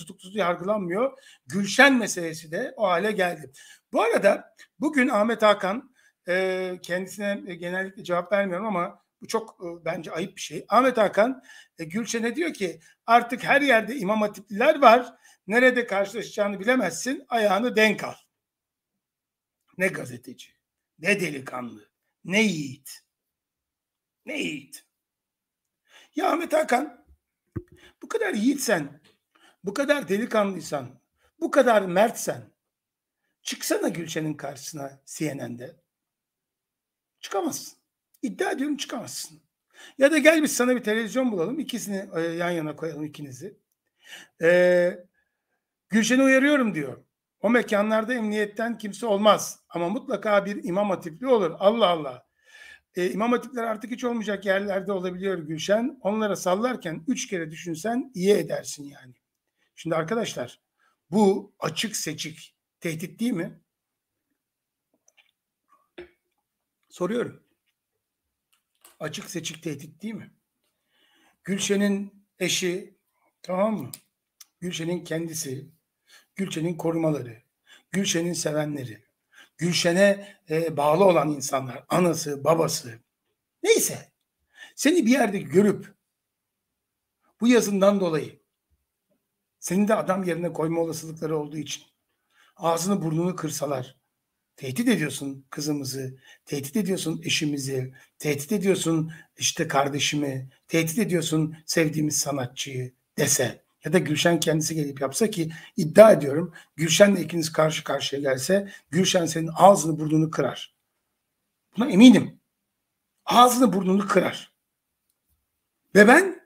tutuklusu yargılanmıyor. Gülşen meselesi de o hale geldi. Bu arada bugün Ahmet Hakan e, kendisine e, genellikle cevap vermiyorum ama bu çok e, bence ayıp bir şey. Ahmet Hakan e, Gülşen'e diyor ki artık her yerde imam hatipliler var. Nerede karşılaşacağını bilemezsin. Ayağını denk al. Ne gazeteci, ne delikanlı, ne yiğit. Ne yiğit. Ya Ahmet Hakan bu kadar yiğitsen bu kadar delikanlıysan, bu kadar mertsen çıksana Gülşen'in karşısına CNN'de. Çıkamazsın. İddia ediyorum çıkamazsın. Ya da gel biz sana bir televizyon bulalım. ikisini e, yan yana koyalım ikinizi. Ee, Gülşen'i uyarıyorum diyor. O mekanlarda emniyetten kimse olmaz. Ama mutlaka bir imam hatipli olur. Allah Allah. Ee, imam hatipler artık hiç olmayacak yerlerde olabiliyor Gülşen. Onlara sallarken üç kere düşünsen iyi edersin yani. Şimdi arkadaşlar bu açık seçik tehdit değil mi? Soruyorum. Açık seçik tehdit değil mi? Gülşen'in eşi tamam mı? Gülşen'in kendisi, Gülşen'in korumaları, Gülşen'in sevenleri, Gülşen'e e, bağlı olan insanlar, anası, babası, neyse seni bir yerde görüp bu yazından dolayı seni de adam yerine koyma olasılıkları olduğu için. Ağzını burnunu kırsalar. Tehdit ediyorsun kızımızı, tehdit ediyorsun eşimizi, tehdit ediyorsun işte kardeşimi, tehdit ediyorsun sevdiğimiz sanatçıyı dese ya da Gülşen kendisi gelip yapsa ki iddia ediyorum Gülşen'le ikiniz karşı karşıya gelse Gülşen senin ağzını burnunu kırar. Buna eminim. Ağzını burnunu kırar. Ve ben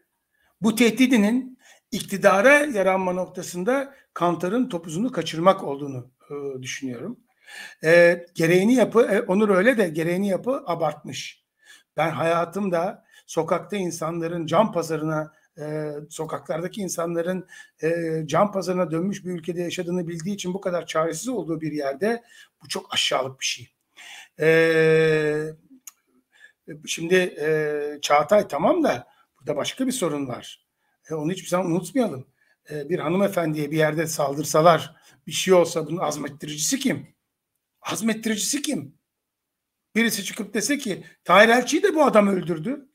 bu tehdidinin iktidara yaranma noktasında Kantar'ın topuzunu kaçırmak olduğunu e, düşünüyorum. E, gereğini yapı, e, Onur öyle de gereğini yapı abartmış. Ben hayatımda sokakta insanların cam pazarına e, sokaklardaki insanların e, can pazarına dönmüş bir ülkede yaşadığını bildiği için bu kadar çaresiz olduğu bir yerde bu çok aşağılık bir şey. E, e şimdi e, Çağatay tamam da burada başka bir sorun var. E, onu hiçbir zaman unutmayalım. E, bir hanımefendiye bir yerde saldırsalar bir şey olsa bunun azmettiricisi kim? Azmettiricisi kim? Birisi çıkıp dese ki Tahir Elçi'yi de bu adam öldürdü.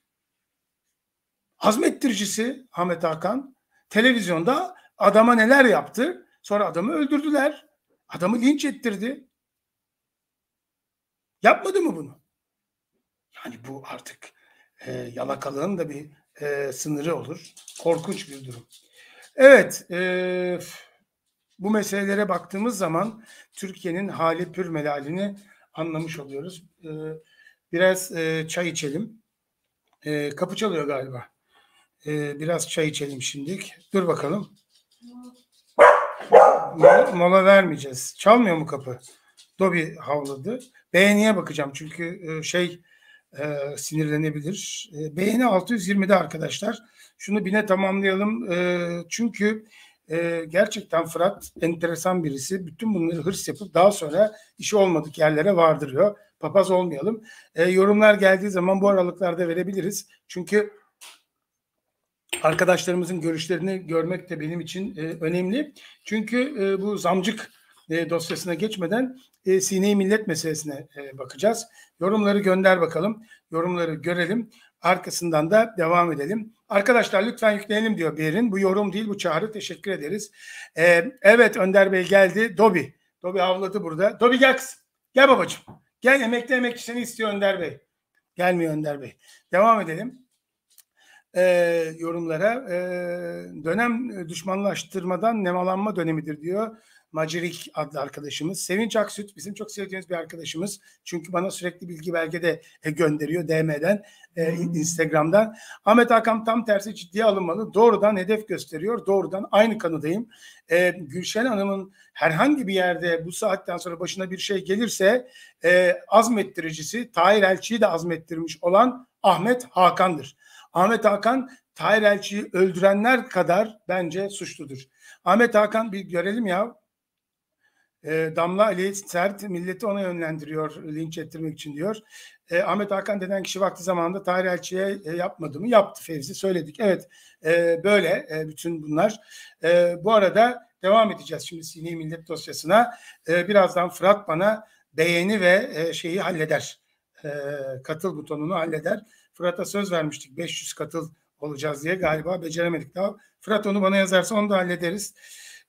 Azmettiricisi Ahmet Hakan televizyonda adama neler yaptı? Sonra adamı öldürdüler. Adamı linç ettirdi. Yapmadı mı bunu? Yani bu artık e, yalakalığın da bir e, sınırı olur. Korkunç bir durum. Evet, e, bu meselelere baktığımız zaman Türkiye'nin hali pür melalini anlamış oluyoruz. E, biraz e, çay içelim. E, kapı çalıyor galiba. E, biraz çay içelim şimdilik. Dur bakalım. Mola, mola vermeyeceğiz. Çalmıyor mu kapı? Dobi havladı. Beğeniye bakacağım çünkü e, şey e, sinirlenebilir. E, beğeni 620'de arkadaşlar. Şunu bine tamamlayalım. E, çünkü e, gerçekten Fırat enteresan birisi. Bütün bunları hırs yapıp daha sonra işi olmadık yerlere vardırıyor. Papaz olmayalım. E, yorumlar geldiği zaman bu aralıklarda verebiliriz. Çünkü arkadaşlarımızın görüşlerini görmek de benim için e, önemli. Çünkü e, bu zamcık e, dosyasına geçmeden e, sine Millet meselesine e, bakacağız. Yorumları gönder bakalım. Yorumları görelim. Arkasından da devam edelim. Arkadaşlar lütfen yükleyelim diyor Berin. Bu yorum değil bu çağrı. Teşekkür ederiz. E, evet Önder Bey geldi. Dobi. Dobi avladı burada. Dobi gel kızım. Gel babacığım. Gel emekli emekçi seni istiyor Önder Bey. Gelmiyor Önder Bey. Devam edelim e, yorumlara. E, dönem düşmanlaştırmadan nemalanma dönemidir diyor. Macerik adlı arkadaşımız. Sevinç Aksüt bizim çok sevdiğimiz bir arkadaşımız. Çünkü bana sürekli bilgi belge de e, gönderiyor DM'den, e, hmm. Instagram'dan. Ahmet Hakan tam tersi ciddiye alınmalı. Doğrudan hedef gösteriyor. Doğrudan aynı kanıdayım. E, Gülşen Hanım'ın herhangi bir yerde bu saatten sonra başına bir şey gelirse e, azmettiricisi Tahir Elçi'yi de azmettirmiş olan Ahmet Hakan'dır. Ahmet Hakan Tahir Elçi'yi öldürenler kadar bence suçludur. Ahmet Hakan bir görelim ya. E, Damla Ali Sert milleti ona yönlendiriyor linç ettirmek için diyor. E, Ahmet Hakan denen kişi vakti zamanında Tahir Elçi'ye e, yapmadı mı? Yaptı Fevzi söyledik. Evet e, böyle e, bütün bunlar. E, bu arada devam edeceğiz şimdi Sini Millet dosyasına. E, birazdan Fırat bana beğeni ve e, şeyi halleder. E, katıl butonunu halleder. Fırat'a söz vermiştik 500 katıl olacağız diye galiba beceremedik daha. Fırat onu bana yazarsa onu da hallederiz.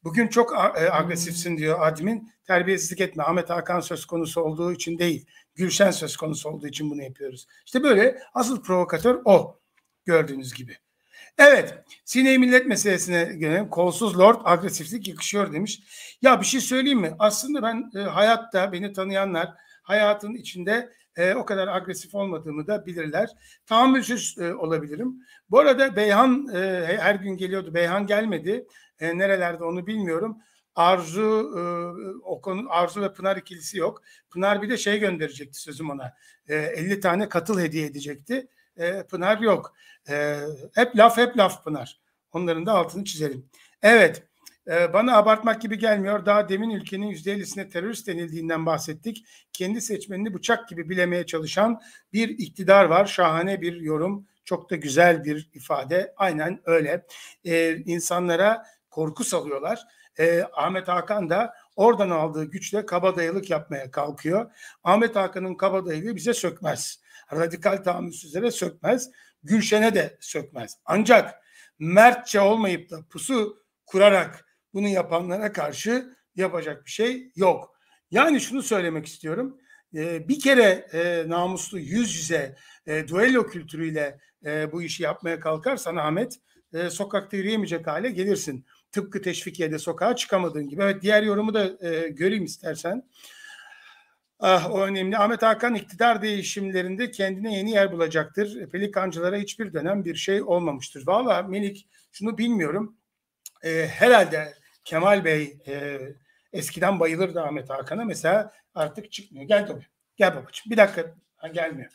Bugün çok e, agresifsin diyor admin. Terbiyesizlik etme. Ahmet Hakan söz konusu olduğu için değil. Gülşen söz konusu olduğu için bunu yapıyoruz. İşte böyle asıl provokatör o. Gördüğünüz gibi. Evet. Sineği millet meselesine gelelim. Kolsuz lord agresiflik yakışıyor demiş. Ya bir şey söyleyeyim mi? Aslında ben e, hayatta beni tanıyanlar hayatın içinde e, o kadar agresif olmadığımı da bilirler. Tahammülsüz e, olabilirim. Bu arada Beyhan e, her gün geliyordu. Beyhan gelmedi. E, nerelerde onu bilmiyorum. Arzu e, o konu Arzu ve Pınar ikilisi yok. Pınar bir de şey gönderecekti sözüm ona. E, 50 tane katıl hediye edecekti. E, Pınar yok. E, hep laf hep laf Pınar. Onların da altını çizelim. Evet. Ee, bana abartmak gibi gelmiyor. Daha demin ülkenin %50'sine terörist denildiğinden bahsettik. Kendi seçmenini bıçak gibi bilemeye çalışan bir iktidar var. Şahane bir yorum. Çok da güzel bir ifade. Aynen öyle. Ee, insanlara korku salıyorlar. Ee, Ahmet Hakan da oradan aldığı güçle kabadayılık yapmaya kalkıyor. Ahmet Hakan'ın kabadayılığı bize sökmez. Radikal tahammülsüzlere sökmez. Gülşen'e de sökmez. Ancak mertçe olmayıp da pusu kurarak bunu yapanlara karşı yapacak bir şey yok. Yani şunu söylemek istiyorum. E, bir kere e, namuslu yüz yüze e, duello kültürüyle e, bu işi yapmaya kalkarsan Ahmet e, sokakta yürüyemeyecek hale gelirsin. Tıpkı teşvikiye de sokağa çıkamadığın gibi. Evet diğer yorumu da e, göreyim istersen. Ah, o önemli. Ahmet Hakan iktidar değişimlerinde kendine yeni yer bulacaktır. E, pelikancılara hiçbir dönem bir şey olmamıştır. Valla Melik şunu bilmiyorum. E, herhalde Kemal Bey e, eskiden bayılırdı Ahmet Hakan'a mesela artık çıkmıyor. Gel tabii. Gel babacığım. Bir dakika ha, gelmiyor.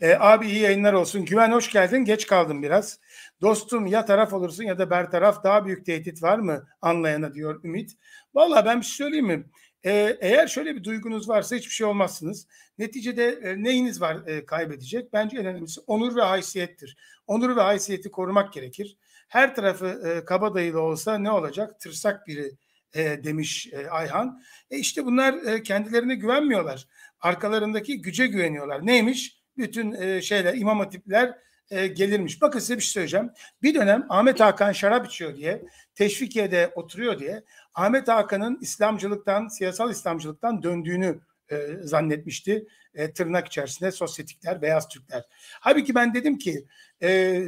E, abi iyi yayınlar olsun. Güven hoş geldin. Geç kaldım biraz. Dostum ya taraf olursun ya da bertaraf daha büyük tehdit var mı anlayana diyor Ümit. Valla ben bir şey söyleyeyim mi? E, eğer şöyle bir duygunuz varsa hiçbir şey olmazsınız. Neticede e, neyiniz var e, kaybedecek? Bence en önemlisi onur ve haysiyettir. Onur ve haysiyeti korumak gerekir her tarafı e, kabadayı da olsa ne olacak? Tırsak biri e, demiş e, Ayhan. E işte bunlar e, kendilerine güvenmiyorlar. Arkalarındaki güce güveniyorlar. Neymiş? Bütün e, şeyler, imam hatipler e, gelirmiş. Bakın size bir şey söyleyeceğim. Bir dönem Ahmet Hakan şarap içiyor diye, Teşvikiye'de oturuyor diye Ahmet Hakan'ın İslamcılıktan, siyasal İslamcılıktan döndüğünü e, zannetmişti. E, tırnak içerisinde sosyetikler, beyaz Türkler. Halbuki ben dedim ki e,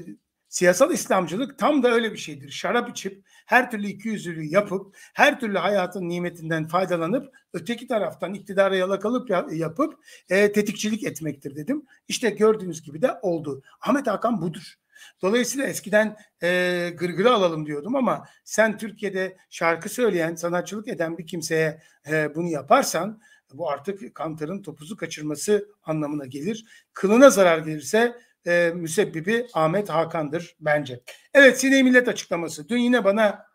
Siyasal İslamcılık tam da öyle bir şeydir. Şarap içip, her türlü ikiyüzlülüğü yapıp, her türlü hayatın nimetinden faydalanıp, öteki taraftan iktidara yalakalıp yapıp e, tetikçilik etmektir dedim. İşte gördüğünüz gibi de oldu. Ahmet Hakan budur. Dolayısıyla eskiden e, gırgırı alalım diyordum ama sen Türkiye'de şarkı söyleyen, sanatçılık eden bir kimseye e, bunu yaparsan bu artık kantarın topuzu kaçırması anlamına gelir. Kılına zarar gelirse e, müsebbibi Ahmet Hakan'dır bence. Evet Sine Millet açıklaması. Dün yine bana